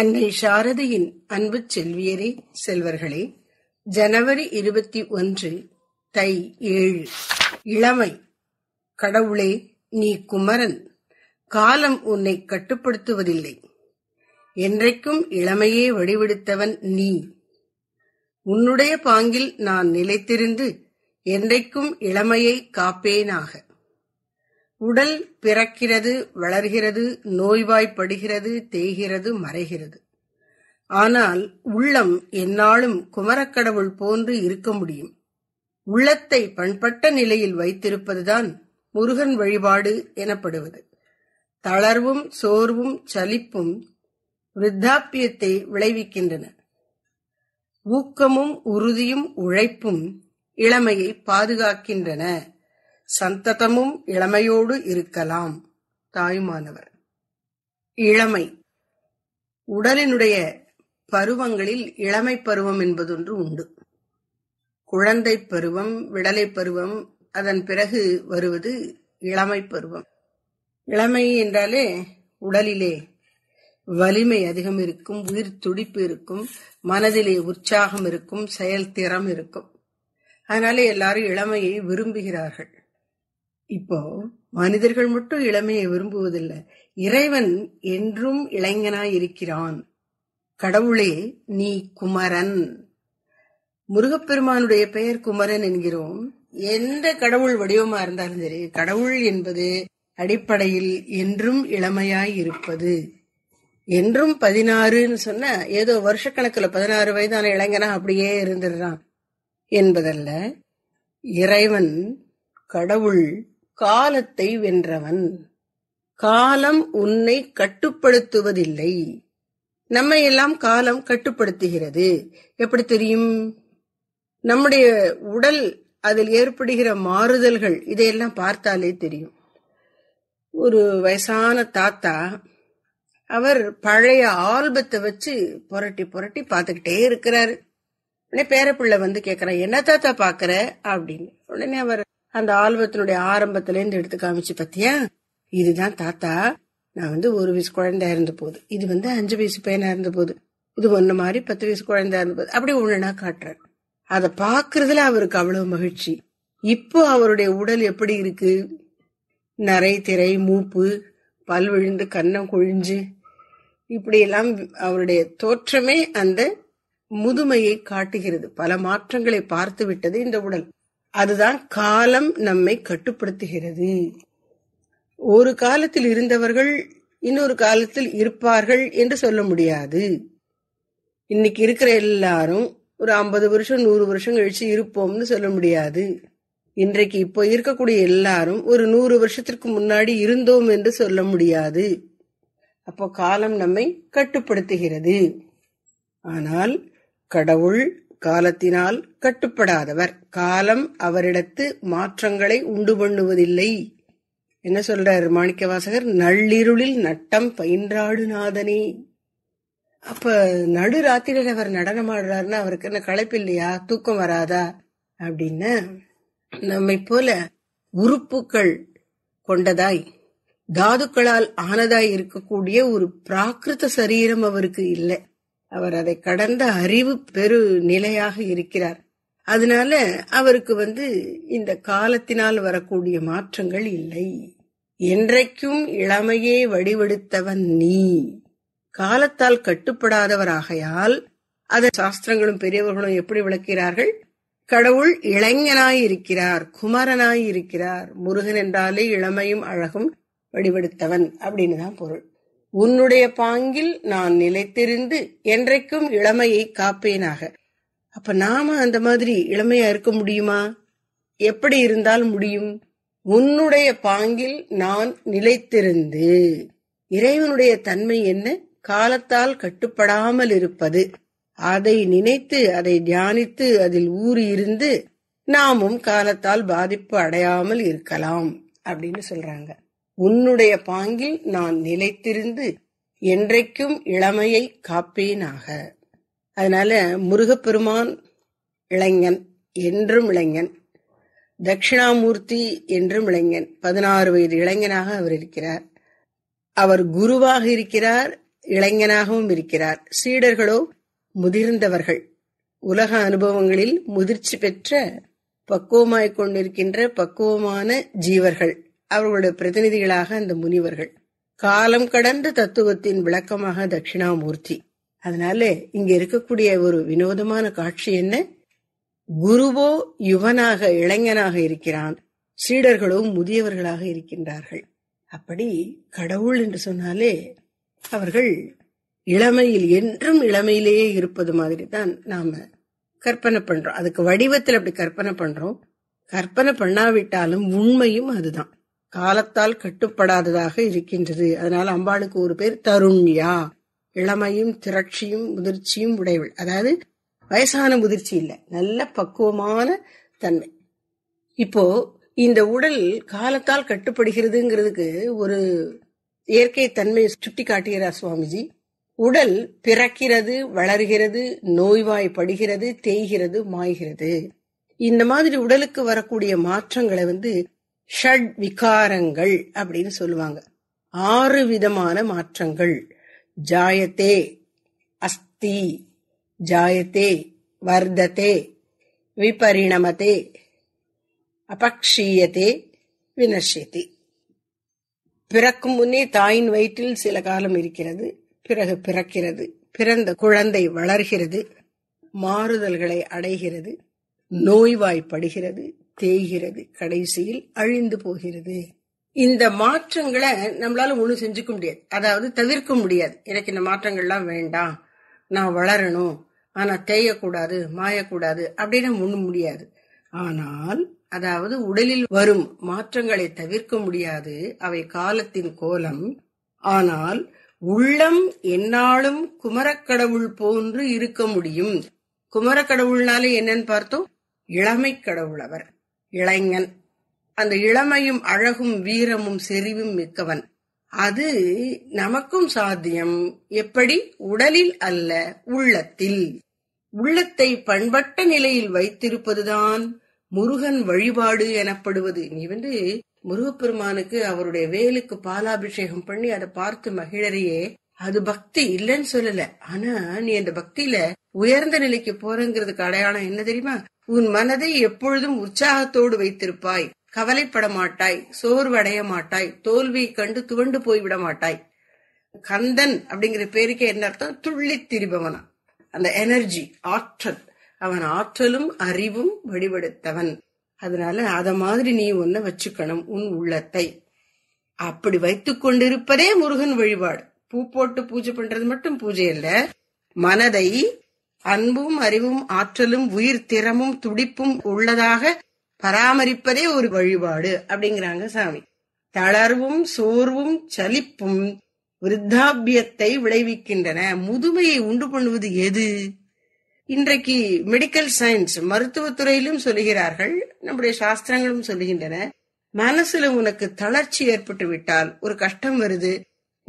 அன்னை சாரதையின் அன்பு செல்வியரே செல்வர்களே ஜனவரி இருபத்தி ஒன்று தை ஏழு இளமை கடவுளே நீ குமரன் காலம் உன்னை கட்டுப்படுத்துவதில்லை என்றைக்கும் இளமையே வடிவெடுத்தவன் நீ உன்னுடைய பாங்கில் நான் நிலைத்திருந்து என்றைக்கும் இளமையை காப்பேனாக உடல் பிறக்கிறது வளர்கிறது நோய்வாய்ப்படுகிறது தேய்கிறது மறைகிறது ஆனால் உள்ளம் என்னாலும் குமரக்கடவுள் போன்று இருக்க முடியும் உள்ளத்தை பண்பட்ட நிலையில் வைத்திருப்பதுதான் முருகன் வழிபாடு எனப்படுவது தளர்வும் சோர்வும் சலிப்பும் விருத்தாப்பியத்தை விளைவிக்கின்றன ஊக்கமும் உறுதியும் உழைப்பும் இளமையை பாதுகாக்கின்றன சந்ததமும் இளமையோடு இருக்கலாம் தாயுமானவர் இளமை உடலினுடைய பருவங்களில் இளமை பருவம் என்பதொன்று உண்டு குழந்தை பருவம் விடலை பருவம் அதன் பிறகு வருவது இளமை பருவம் இளமை என்றாலே உடலிலே வலிமை அதிகம் இருக்கும் உயிர் துடிப்பு இருக்கும் மனதிலே உற்சாகம் இருக்கும் செயல் திறம் இருக்கும் அதனாலே எல்லாரும் இளமையை விரும்புகிறார்கள் இப்போ மனிதர்கள் மட்டும் இளமையை விரும்புவதில்லை இறைவன் என்றும் இளைஞனாய் இருக்கிறான் கடவுளே நீ குமரன் முருகப்பெருமானுடைய பெயர் குமரன் என்கிறோம் எந்த கடவுள் வடிவமா இருந்தாலும் சரி கடவுள் என்பது அடிப்படையில் என்றும் இளமையாய் இருப்பது என்றும் பதினாறுன்னு சொன்ன ஏதோ வருஷக்கணக்கில் பதினாறு வயதான இளைஞனா அப்படியே இருந்துடுறான் என்பதல்ல இறைவன் கடவுள் காலத்தை வென்றவன் காலம் உன்னை கட்டுப்படுத்துவதில்லை நம்ம எல்லாம் காலம் கட்டுப்படுத்துகிறது எப்படி தெரியும் நம்முடைய உடல் அதில் ஏற்படுகிற மாறுதல்கள் இதையெல்லாம் பார்த்தாலே தெரியும் ஒரு வயசான தாத்தா அவர் பழைய ஆல்பத்தை வச்சு புரட்டி புரட்டி பார்த்துக்கிட்டே இருக்கிறாரு உடனே பேரப்பிள்ளை வந்து கேட்கிறான் என்ன தாத்தா பாக்குற அப்படின்னு உடனே அவர் அந்த ஆல்வத்தினுடைய ஆரம்பத்துல இருந்து எடுத்து காமிச்சு பத்தியா இதுதான் தாத்தா நான் வந்து ஒரு வயசு குழந்தை இருந்த போது இது வந்து அஞ்சு வயசு பையனா இருந்த போது இது ஒன்னு மாதிரி பத்து வயசு குழந்தை இருந்த போது அப்படி ஒண்ணுனா காட்டுறாரு அதை பாக்குறதுல அவருக்கு அவ்வளவு மகிழ்ச்சி இப்போ அவருடைய உடல் எப்படி இருக்கு நரை திரை மூப்பு பல் விழுந்து கன்னம் குழிஞ்சு இப்படியெல்லாம் அவருடைய தோற்றமே அந்த முதுமையை காட்டுகிறது பல மாற்றங்களை பார்த்து விட்டது இந்த உடல் அதுதான் காலம் நம்மை கட்டுப்படுத்துகிறது ஒரு காலத்தில் இருந்தவர்கள் இன்னொரு காலத்தில் இருப்பார்கள் என்று சொல்ல முடியாது இன்னைக்கு இருக்கிற எல்லாரும் ஒரு ஐம்பது வருஷம் நூறு வருஷம் கழிச்சு இருப்போம்னு சொல்ல முடியாது இன்றைக்கு இப்போ இருக்கக்கூடிய எல்லாரும் ஒரு நூறு வருஷத்திற்கு முன்னாடி இருந்தோம் என்று சொல்ல முடியாது அப்போ காலம் நம்மை கட்டுப்படுத்துகிறது ஆனால் கடவுள் காலத்தினால் கட்டுப்படாதவர் காலம் அவரிடத்து மாற்றங்களை உண்டு பண்ணுவதில்லை என்ன சொல்றார் மாணிக்கவாசகர் நள்ளிருளில் நட்டம் பயின்றாடு நாதனே அப்ப நடு ராத்திரியில் அவர் நடனம் ஆடுறாருன்னா அவருக்கு என்ன களைப்பு இல்லையா தூக்கம் வராதா அப்படின்னு நம்மை போல உறுப்புகள் கொண்டதாய் தாதுக்களால் ஆனதாய் இருக்கக்கூடிய ஒரு பிராகிருத சரீரம் அவருக்கு இல்லை அவர் அதை கடந்த அறிவு பெரு நிலையாக இருக்கிறார் அதனால அவருக்கு வந்து இந்த காலத்தினால் வரக்கூடிய மாற்றங்கள் இல்லை என்றைக்கும் இளமையே வடிவெடுத்தவன் நீ காலத்தால் கட்டுப்படாதவராகையால் அதை சாஸ்திரங்களும் பெரியவர்களும் எப்படி விளக்கிறார்கள் கடவுள் இளைஞனாயிருக்கிறார் குமரனாயிருக்கிறார் இருக்கிறார் முருகன் என்றாலே இளமையும் அழகும் வடிவெடுத்தவன் அப்படின்னு தான் பொருள் உன்னுடைய பாங்கில் நான் நிலைத்திருந்து என்றைக்கும் இளமையை காப்பேனாக அப்ப நாம அந்த மாதிரி இளமையா இருக்க முடியுமா எப்படி இருந்தால் முடியும் உன்னுடைய பாங்கில் நான் நிலைத்திருந்து இறைவனுடைய தன்மை என்ன காலத்தால் கட்டுப்படாமல் இருப்பது அதை நினைத்து அதை தியானித்து அதில் ஊறி இருந்து நாமும் காலத்தால் பாதிப்பு அடையாமல் இருக்கலாம் அப்படின்னு சொல்றாங்க உன்னுடைய பாங்கில் நான் நிலைத்திருந்து என்றைக்கும் இளமையை காப்பேனாக அதனால முருகப்பெருமான் இளைஞன் என்றும் இளைஞன் தட்சிணாமூர்த்தி என்றும் இளைஞன் பதினாறு வயது இளைஞனாக அவர் இருக்கிறார் அவர் குருவாக இருக்கிறார் இளைஞனாகவும் இருக்கிறார் சீடர்களோ முதிர்ந்தவர்கள் உலக அனுபவங்களில் முதிர்ச்சி பெற்ற பக்குவமாய் கொண்டிருக்கின்ற பக்குவமான ஜீவர்கள் அவர்களுடைய பிரதிநிதிகளாக அந்த முனிவர்கள் காலம் கடந்த தத்துவத்தின் விளக்கமாக தட்சிணாமூர்த்தி அதனால இங்க இருக்கக்கூடிய ஒரு வினோதமான காட்சி என்ன குருவோ யுவனாக இளைஞனாக இருக்கிறான் சீடர்களோ முதியவர்களாக இருக்கின்றார்கள் அப்படி கடவுள் என்று சொன்னாலே அவர்கள் இளமையில் என்றும் இளமையிலேயே இருப்பது மாதிரி தான் நாம கற்பனை பண்றோம் அதுக்கு வடிவத்தில் அப்படி கற்பனை பண்றோம் கற்பனை பண்ணாவிட்டாலும் உண்மையும் அதுதான் காலத்தால் கட்டுப்படாததாக இருக்கின்றது அதனால அம்பாளுக்கு ஒரு பேர் தருண்யா இளமையும் திரட்சியும் முதிர்ச்சியும் உடையவள் அதாவது வயசான முதிர்ச்சி இல்லை நல்ல பக்குவமான தன்மை இப்போ இந்த உடல் காலத்தால் கட்டுப்படுகிறதுங்கிறதுக்கு ஒரு இயற்கை தன்மையை சுட்டி காட்டுகிறார் சுவாமிஜி உடல் பிறக்கிறது வளர்கிறது நோய்வாய்ப்படுகிறது தேய்கிறது மாய்கிறது இந்த மாதிரி உடலுக்கு வரக்கூடிய மாற்றங்களை வந்து ஷட் விகாரங்கள் அப்படின்னு சொல்லுவாங்க ஆறு விதமான மாற்றங்கள் ஜாயத்தே அஸ்தி ஜாயத்தே வர்தத்தே விபரிணமத்தே அபக்ஷீயத்தே வினஷ்யத்தே பிறக்கும் முன்னே தாயின் வயிற்றில் சில காலம் இருக்கிறது பிறகு பிறக்கிறது பிறந்த குழந்தை வளர்கிறது மாறுதல்களை அடைகிறது நோய்வாய்ப்படுகிறது தேய்கிறது கடைசியில் அழிந்து போகிறது இந்த மாற்றங்களை நம்மளால ஒண்ணு செஞ்சுக்க முடியாது அதாவது தவிர்க்க முடியாது எனக்கு இந்த மாற்றங்கள்லாம் வேண்டாம் நான் வளரணும் ஆனால் தேயக்கூடாது மாயக்கூடாது அப்படின்னு ஒண்ணு முடியாது ஆனால் அதாவது உடலில் வரும் மாற்றங்களை தவிர்க்க முடியாது அவை காலத்தின் கோலம் ஆனால் உள்ளம் என்னாலும் குமரக்கடவுள் போன்று இருக்க முடியும் குமரக்கடவுள்னாலே என்னன்னு பார்த்தோம் இளமை கடவுள் அவர் இளைஞன் அந்த இளமையும் அழகும் வீரமும் செறிவும் மிக்கவன் அது நமக்கும் சாத்தியம் எப்படி உடலில் அல்ல உள்ளத்தில் உள்ளத்தை பண்பட்ட நிலையில் வைத்திருப்பதுதான் முருகன் வழிபாடு எனப்படுவது நீ வந்து முருகப்பெருமானுக்கு அவருடைய வேலுக்கு பாலாபிஷேகம் பண்ணி அதை பார்த்து மகிழறியே அது பக்தி இல்லைன்னு சொல்லல ஆனா நீ அந்த பக்தியில உயர்ந்த நிலைக்கு போறங்கிறதுக்கு அடையாளம் என்ன தெரியுமா உன் மனதை எப்பொழுதும் உற்சாகத்தோடு வைத்திருப்பாய் கவலைப்பட மாட்டாய் சோர்வடைய மாட்டாய் தோல்வியை கண்டு துவண்டு போய்விட மாட்டாய் கந்தன் அப்படிங்கிற பேருக்கே என்ன அர்த்தம் துள்ளி திரிபவனா அந்த எனர்ஜி ஆற்றல் அவன் ஆற்றலும் அறிவும் வடிவெடுத்தவன் அதனால அத மாதிரி நீ ஒன்ன வச்சுக்கணும் உன் உள்ளத்தை அப்படி வைத்துக் கொண்டிருப்பதே முருகன் வழிபாடு பூ போட்டு பூஜை பண்றது மட்டும் பூஜை இல்ல மனதை அன்பும் அறிவும் ஆற்றலும் உயிர் திறமும் துடிப்பும் உள்ளதாக பராமரிப்பதே ஒரு வழிபாடு அப்படிங்கிறாங்க சாமி தளர்வும் சோர்வும் சலிப்பும் விருத்தாபியத்தை விளைவிக்கின்றன முதுமையை உண்டு பண்ணுவது எது இன்றைக்கு மெடிக்கல் சயின்ஸ் மருத்துவத்துறையிலும் சொல்லுகிறார்கள் நம்முடைய சாஸ்திரங்களும் சொல்லுகின்றன மனசுல உனக்கு தளர்ச்சி ஏற்பட்டு விட்டால் ஒரு கஷ்டம் வருது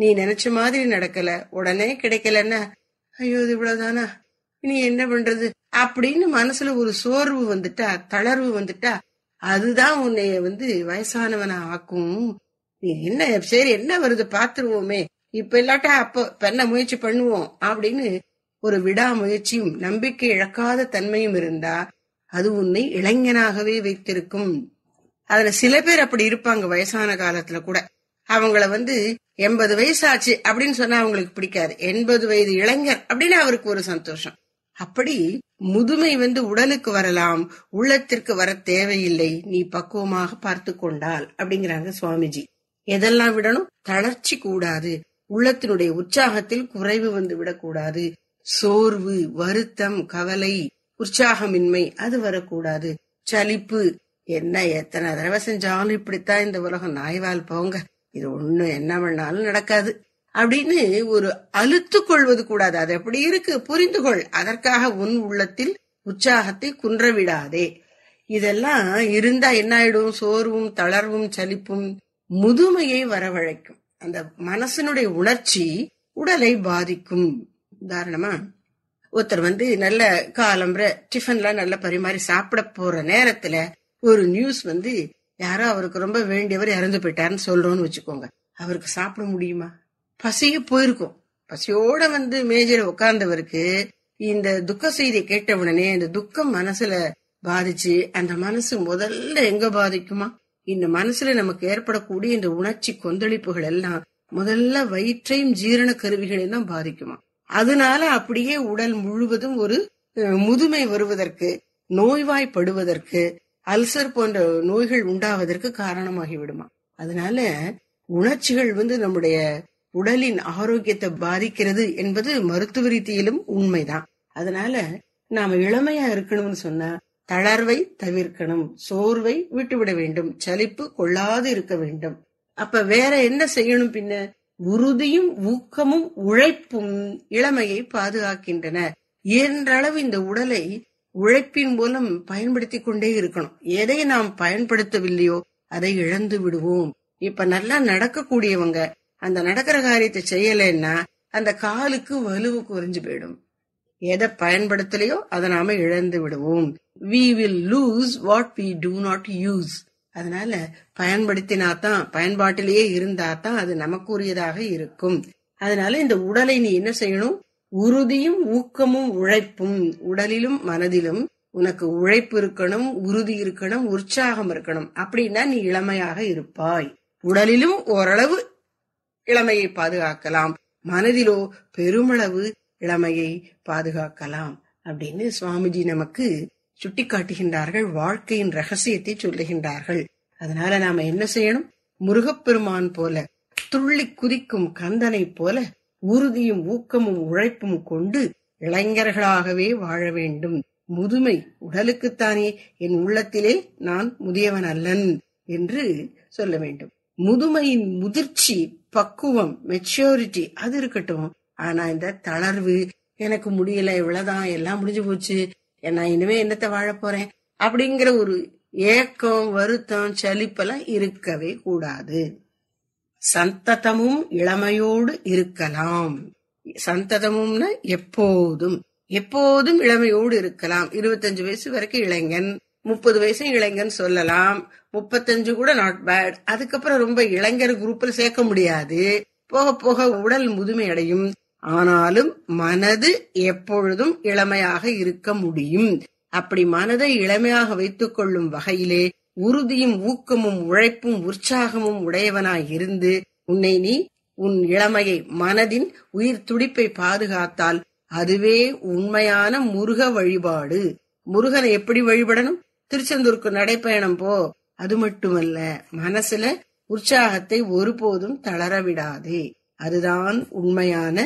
நீ நினைச்ச மாதிரி நடக்கல உடனே கிடைக்கலன்னா ஐயோ இது இவ்வளவுதானா இனி என்ன பண்றது அப்படின்னு மனசுல ஒரு சோர்வு வந்துட்டா தளர்வு வந்துட்டா அதுதான் உன்னைய வந்து வயசானவனா ஆக்கும் நீ என்ன சரி என்ன வருது பாத்துருவோமே இப்ப இல்லாட்டா அப்ப பெண்ண முயற்சி பண்ணுவோம் அப்படின்னு ஒரு விடாமுயற்சியும் நம்பிக்கை இழக்காத தன்மையும் இருந்தா அது உன்னை இளைஞனாகவே வைத்திருக்கும் அதுல சில பேர் அப்படி இருப்பாங்க வயசான காலத்துல கூட அவங்கள வந்து எண்பது வயசு ஆச்சு அப்படின்னு சொன்னா அவங்களுக்கு பிடிக்காது எண்பது வயது இளைஞர் அப்படின்னு அவருக்கு ஒரு சந்தோஷம் அப்படி முதுமை வந்து உடலுக்கு வரலாம் உள்ளத்திற்கு வர தேவையில்லை நீ பக்குவமாக பார்த்து கொண்டால் அப்படிங்கிறாங்க சுவாமிஜி எதெல்லாம் விடணும் தளர்ச்சி கூடாது உள்ளத்தினுடைய உற்சாகத்தில் குறைவு வந்து விடக்கூடாது சோர்வு வருத்தம் கவலை உற்சாகமின்மை அது வரக்கூடாது சலிப்பு என்ன எத்தனை தடவை செஞ்சாலும் இப்படித்தான் இந்த உலகம் நாய்வால் போங்க இது ஒண்ணு என்ன பண்ணாலும் நடக்காது அப்படின்னு ஒரு அழுத்து கொள்வது கூடாது அது எப்படி இருக்கு புரிந்து கொள் அதற்காக உன் உள்ளத்தில் உற்சாகத்தை குன்றவிடாதே இதெல்லாம் இருந்தா என்ன ஆயிடும் சோர்வும் தளர்வும் சலிப்பும் முதுமையை வரவழைக்கும் அந்த மனசனுடைய உணர்ச்சி உடலை பாதிக்கும் உதாரணமா ஒருத்தர் வந்து நல்ல காலம்புற டிஃபன்லாம் நல்ல பரிமாறி சாப்பிட போற நேரத்துல ஒரு நியூஸ் வந்து யாரோ அவருக்கு ரொம்ப வேண்டியவர் இறந்து போயிட்டாருன்னு சொல்றோம்னு வச்சுக்கோங்க அவருக்கு சாப்பிட முடியுமா பசிய போயிருக்கும் பசியோட வந்து மேஜர் உட்கார்ந்தவருக்கு இந்த துக்க செய்தியை கேட்ட உடனே இந்த துக்கம் மனசுல பாதிச்சு அந்த மனசு முதல்ல எங்க பாதிக்குமா இந்த மனசுல நமக்கு ஏற்படக்கூடிய இந்த உணர்ச்சி கொந்தளிப்புகள் எல்லாம் முதல்ல வயிற்றையும் ஜீரண கருவிகளையும் தான் பாதிக்குமா அதனால அப்படியே உடல் முழுவதும் ஒரு முதுமை வருவதற்கு நோய்வாய்ப்படுவதற்கு அல்சர் போன்ற நோய்கள் உண்டாவதற்கு காரணமாகி விடுமா அதனால உணர்ச்சிகள் வந்து நம்முடைய உடலின் ஆரோக்கியத்தை பாதிக்கிறது என்பது மருத்துவ ரீதியிலும் உண்மைதான் அதனால நாம இளமையா இருக்கணும்னு சொன்னா தளர்வை தவிர்க்கணும் சோர்வை விட்டுவிட வேண்டும் சலிப்பு கொள்ளாது இருக்க வேண்டும் அப்ப வேற என்ன செய்யணும் பின்ன உறுதியும் ஊக்கமும் உழைப்பும் இளமையை பாதுகாக்கின்றன என்றளவு இந்த உடலை உழைப்பின் மூலம் பயன்படுத்தி கொண்டே இருக்கணும் எதை நாம் பயன்படுத்தவில்லையோ அதை இழந்து விடுவோம் இப்ப நல்லா நடக்கக்கூடியவங்க அந்த நடக்கிற காரியத்தை செய்யலைன்னா அந்த காலுக்கு வலுவு குறைஞ்சு போயிடும் எதை பயன்படுத்தலையோ அதை நாம இழந்து விடுவோம் we will lose what we do not use அதனால பயன்படுத்தினா தான் பயன்பாட்டிலேயே இருந்தா தான் அது நமக்குரியதாக இருக்கும் அதனால இந்த உடலை நீ என்ன செய்யணும் உறுதியும் ஊக்கமும் உழைப்பும் உடலிலும் மனதிலும் உனக்கு உழைப்பு இருக்கணும் உறுதி இருக்கணும் உற்சாகம் இருக்கணும் அப்படின்னா நீ இளமையாக இருப்பாய் உடலிலும் ஓரளவு இளமையை பாதுகாக்கலாம் மனதிலோ பெருமளவு இளமையை பாதுகாக்கலாம் அப்படின்னு சுவாமிஜி நமக்கு சுட்டி காட்டுகின்றார்கள் வாழ்க்கையின் ரகசியத்தை சொல்லுகின்றார்கள் அதனால நாம என்ன செய்யணும் முருகப்பெருமான் போல துள்ளி குதிக்கும் கந்தனை போல உறுதியும் ஊக்கமும் உழைப்பும் கொண்டு இளைஞர்களாகவே வாழ வேண்டும் முதுமை உடலுக்குத்தானே என் உள்ளத்திலே நான் முதியவன் அல்லன் என்று சொல்ல வேண்டும் முதுமையின் முதிர்ச்சி பக்குவம் மெச்சூரிட்டி அது இருக்கட்டும் ஆனா இந்த தளர்வு எனக்கு முடியல இவ்வளவுதான் எல்லாம் முடிஞ்சு போச்சு நான் இனிமே என்னத்த வாழ போறேன் அப்படிங்கிற ஒரு ஏக்கம் வருத்தம் சலிப்பெல்லாம் இருக்கவே கூடாது சந்ததமும் இளமையோடு இருக்கலாம் சந்ததமும்னா எப்போதும் எப்போதும் இளமையோடு இருக்கலாம் இருபத்தஞ்சு வயசு வரைக்கும் இளைஞன் முப்பது வயசு இளைஞன் சொல்லலாம் முப்பத்தஞ்சு கூட நாட் பேட் அதுக்கப்புறம் ரொம்ப இளைஞர் குரூப்ல சேர்க்க முடியாது போக போக உடல் முதுமை அடையும் ஆனாலும் மனது எப்பொழுதும் இளமையாக இருக்க முடியும் அப்படி மனதை இளமையாக வைத்துக் கொள்ளும் வகையிலே உறுதியும் ஊக்கமும் உழைப்பும் உற்சாகமும் உடையவனாய் இருந்து உன்னை நீ உன் இளமையை மனதின் உயிர் துடிப்பை பாதுகாத்தால் அதுவே உண்மையான முருக வழிபாடு முருகனை எப்படி வழிபடணும் திருச்செந்தூருக்கு நடைப்பயணம் போ அது மட்டுமல்ல மனசுல உற்சாகத்தை ஒருபோதும் தளர விடாதே அதுதான் உண்மையான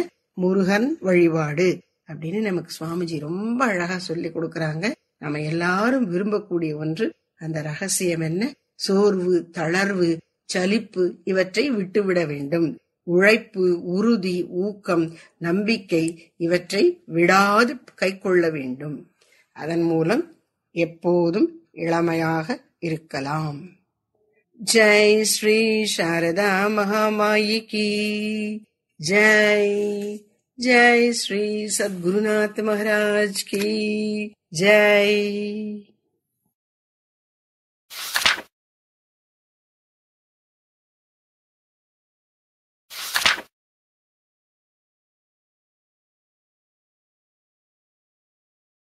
முருகன் வழிபாடு அப்படின்னு நமக்கு சுவாமிஜி ரொம்ப அழகா சொல்லி கொடுக்கறாங்க நம்ம எல்லாரும் விரும்பக்கூடிய ஒன்று அந்த ரகசியம் என்ன சோர்வு தளர்வு சலிப்பு இவற்றை விட்டுவிட வேண்டும் உழைப்பு உறுதி ஊக்கம் நம்பிக்கை இவற்றை விடாது கைக்கொள்ள வேண்டும் அதன் மூலம் எப்போதும் இளமையாக இருக்கலாம் ஜெய் ஸ்ரீ சாரதா மகாமாயிக்கு ஜெய் ஜெய் ஸ்ரீ சத்குருநாத் மகாராஜ் கி ஜெய்